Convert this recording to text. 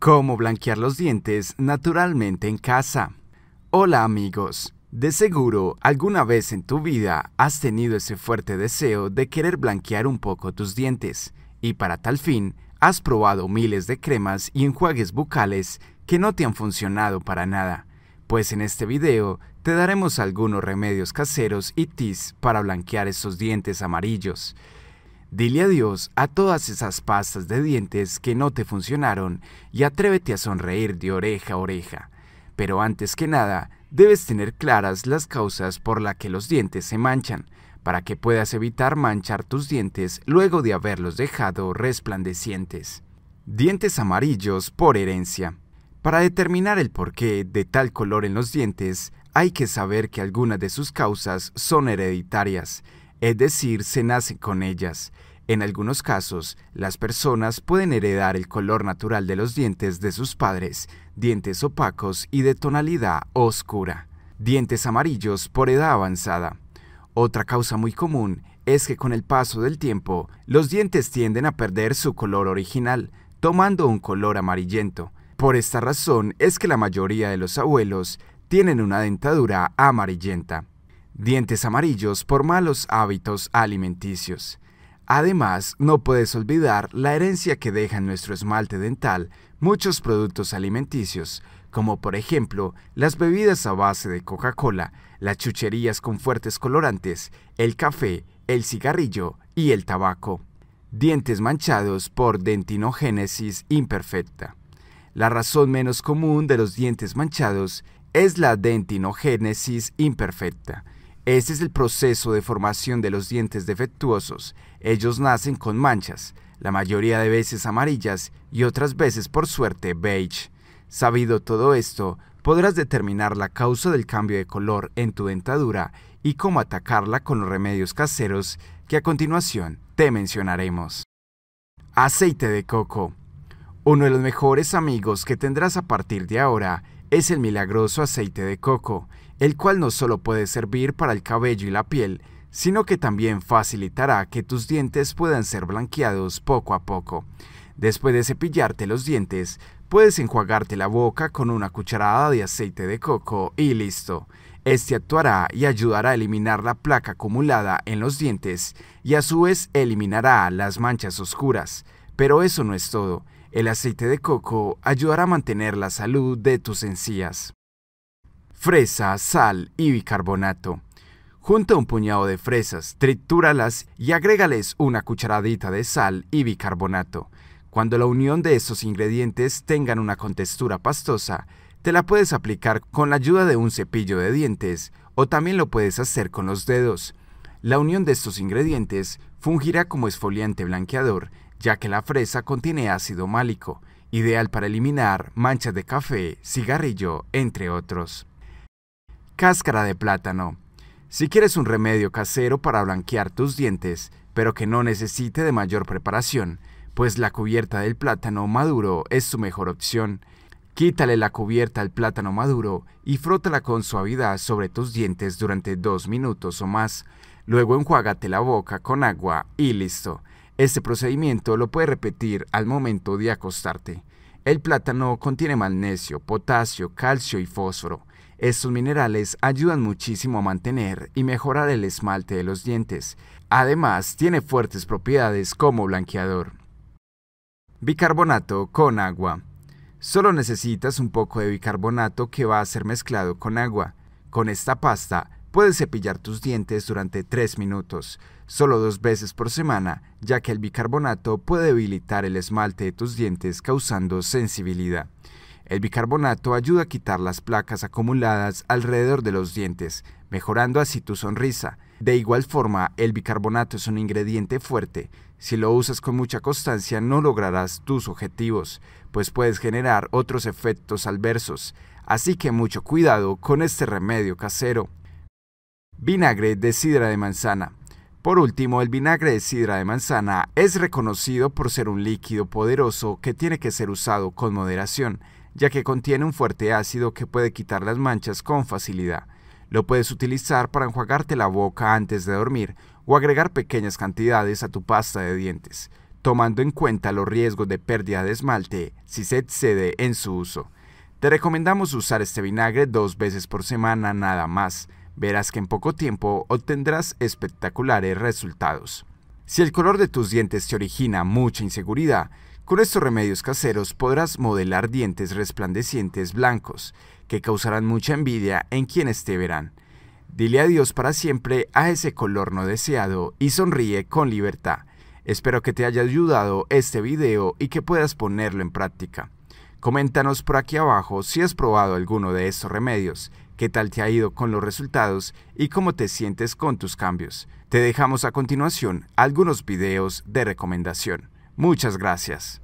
Cómo blanquear los dientes naturalmente en casa. Hola amigos, de seguro alguna vez en tu vida has tenido ese fuerte deseo de querer blanquear un poco tus dientes y para tal fin has probado miles de cremas y enjuagues bucales que no te han funcionado para nada. Pues en este video te daremos algunos remedios caseros y tips para blanquear esos dientes amarillos. Dile adiós a todas esas pastas de dientes que no te funcionaron y atrévete a sonreír de oreja a oreja. Pero antes que nada, debes tener claras las causas por las que los dientes se manchan, para que puedas evitar manchar tus dientes luego de haberlos dejado resplandecientes. Dientes amarillos por herencia. Para determinar el porqué de tal color en los dientes, hay que saber que algunas de sus causas son hereditarias es decir, se nace con ellas. En algunos casos, las personas pueden heredar el color natural de los dientes de sus padres, dientes opacos y de tonalidad oscura, dientes amarillos por edad avanzada. Otra causa muy común es que con el paso del tiempo, los dientes tienden a perder su color original, tomando un color amarillento. Por esta razón es que la mayoría de los abuelos tienen una dentadura amarillenta dientes amarillos por malos hábitos alimenticios. Además, no puedes olvidar la herencia que deja en nuestro esmalte dental muchos productos alimenticios, como por ejemplo las bebidas a base de Coca-Cola, las chucherías con fuertes colorantes, el café, el cigarrillo y el tabaco. Dientes manchados por dentinogénesis imperfecta. La razón menos común de los dientes manchados es la dentinogénesis imperfecta, este es el proceso de formación de los dientes defectuosos. Ellos nacen con manchas, la mayoría de veces amarillas y otras veces por suerte beige. Sabido todo esto, podrás determinar la causa del cambio de color en tu dentadura y cómo atacarla con los remedios caseros que a continuación te mencionaremos. Aceite de coco. Uno de los mejores amigos que tendrás a partir de ahora es el milagroso aceite de coco, el cual no solo puede servir para el cabello y la piel, sino que también facilitará que tus dientes puedan ser blanqueados poco a poco. Después de cepillarte los dientes, puedes enjuagarte la boca con una cucharada de aceite de coco y listo. Este actuará y ayudará a eliminar la placa acumulada en los dientes y a su vez eliminará las manchas oscuras. Pero eso no es todo. El aceite de coco ayudará a mantener la salud de tus encías fresa, sal y bicarbonato. Junta un puñado de fresas, tritúralas y agrégales una cucharadita de sal y bicarbonato. Cuando la unión de estos ingredientes tengan una contextura pastosa, te la puedes aplicar con la ayuda de un cepillo de dientes o también lo puedes hacer con los dedos. La unión de estos ingredientes fungirá como esfoliante blanqueador, ya que la fresa contiene ácido málico, ideal para eliminar manchas de café, cigarrillo, entre otros. Cáscara de plátano. Si quieres un remedio casero para blanquear tus dientes, pero que no necesite de mayor preparación, pues la cubierta del plátano maduro es su mejor opción. Quítale la cubierta al plátano maduro y frótala con suavidad sobre tus dientes durante dos minutos o más. Luego enjuágate la boca con agua y listo. Este procedimiento lo puedes repetir al momento de acostarte. El plátano contiene magnesio, potasio, calcio y fósforo. Estos minerales ayudan muchísimo a mantener y mejorar el esmalte de los dientes. Además, tiene fuertes propiedades como blanqueador. Bicarbonato con agua. Solo necesitas un poco de bicarbonato que va a ser mezclado con agua. Con esta pasta puedes cepillar tus dientes durante 3 minutos, solo dos veces por semana, ya que el bicarbonato puede debilitar el esmalte de tus dientes causando sensibilidad. El bicarbonato ayuda a quitar las placas acumuladas alrededor de los dientes, mejorando así tu sonrisa. De igual forma, el bicarbonato es un ingrediente fuerte. Si lo usas con mucha constancia no lograrás tus objetivos, pues puedes generar otros efectos adversos. Así que mucho cuidado con este remedio casero. Vinagre de sidra de manzana. Por último, el vinagre de sidra de manzana es reconocido por ser un líquido poderoso que tiene que ser usado con moderación ya que contiene un fuerte ácido que puede quitar las manchas con facilidad. Lo puedes utilizar para enjuagarte la boca antes de dormir o agregar pequeñas cantidades a tu pasta de dientes, tomando en cuenta los riesgos de pérdida de esmalte si se excede en su uso. Te recomendamos usar este vinagre dos veces por semana nada más. Verás que en poco tiempo obtendrás espectaculares resultados. Si el color de tus dientes te origina mucha inseguridad, con estos remedios caseros podrás modelar dientes resplandecientes blancos, que causarán mucha envidia en quienes te verán. Dile adiós para siempre a ese color no deseado y sonríe con libertad. Espero que te haya ayudado este video y que puedas ponerlo en práctica. Coméntanos por aquí abajo si has probado alguno de estos remedios, qué tal te ha ido con los resultados y cómo te sientes con tus cambios. Te dejamos a continuación algunos videos de recomendación. Muchas gracias.